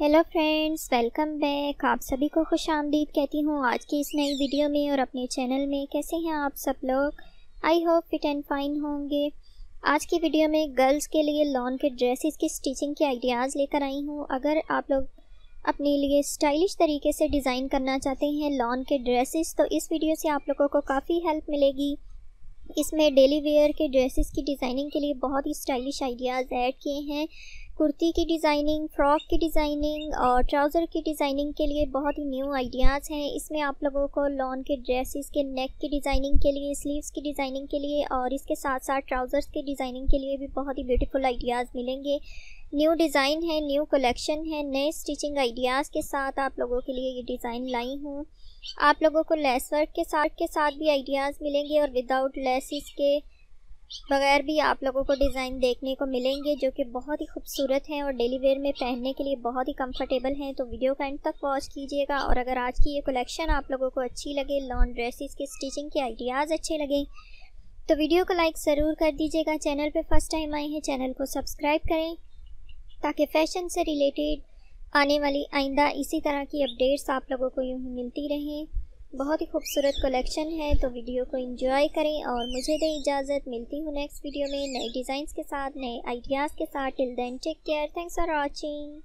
hello friends welcome back आप सभी को खुश आमदीद कहती हूँ आज की इस नई वीडियो में और अपने चैनल में कैसे हैं आप सब लोग I hope fit and fine होंगे आज की वीडियो में गर्ल्स के लिए लॉन के ड्रेसेस की स्टिचिंग के आइडियाज़ लेकर आई हूँ अगर आप लोग अपने लिए स्टाइलिश तरीके से डिज़ाइन करना चाहते हैं लॉन के ड्रेसेस तो इस वीडियो से आप लोगों को काफ़ी हेल्प मिलेगी इसमें डेली वेयर के ड्रेसेस की डिज़ाइनिंग के लिए बहुत ही स्टाइलिश आइडियाज़ ऐड किए हैं कुर्ती की डिज़ाइनिंग फ्रॉक की डिज़ाइनिंग और ट्राउज़र की डिज़ाइनिंग के लिए बहुत ही न्यू आइडियाज़ हैं इसमें आप लोगों को लॉन के ड्रेसेस के नेक की डिज़ाइनिंग के लिए स्लीव्स की डिज़ाइनिंग के लिए और इसके साथ साथ ट्राउज़र्स की डिज़ाइनिंग के लिए भी बहुत ही ब्यूटीफुल आइडियाज़ मिलेंगे न्यू डिज़ाइन है न्यू कलेक्शन है नए स्टिचिंग आइडियाज़ के साथ आप लोगों के लिए ये डिज़ाइन लाई हूँ आप लोगों को लेस वर्क के साथ के साथ भी आइडियाज़ मिलेंगे और विदाउट लेसिस के बगैर भी आप लोगों को डिज़ाइन देखने को मिलेंगे जो कि बहुत ही खूबसूरत हैं और डेली वेयर में पहनने के लिए बहुत ही कंफर्टेबल हैं तो वीडियो का एंड तक वॉच कीजिएगा और अगर आज की ये कलेक्शन आप लोगों को अच्छी लगे लॉन ड्रेसेस के स्टिचिंग के आइडियाज़ अच्छे लगें तो वीडियो को लाइक ज़रूर कर दीजिएगा चैनल पर फर्स्ट टाइम आए हैं चैनल को सब्सक्राइब करें ताकि फैशन से रिलेटेड आने वाली आइंदा इसी तरह की अपडेट्स आप लोगों को यूँ मिलती रहें बहुत ही खूबसूरत कलेक्शन है तो वीडियो को एंजॉय करें और मुझे दें इजाज़त मिलती हूँ नेक्स्ट वीडियो में नए डिज़ाइंस के साथ नए आइडियाज़ के साथ till then take care thanks for watching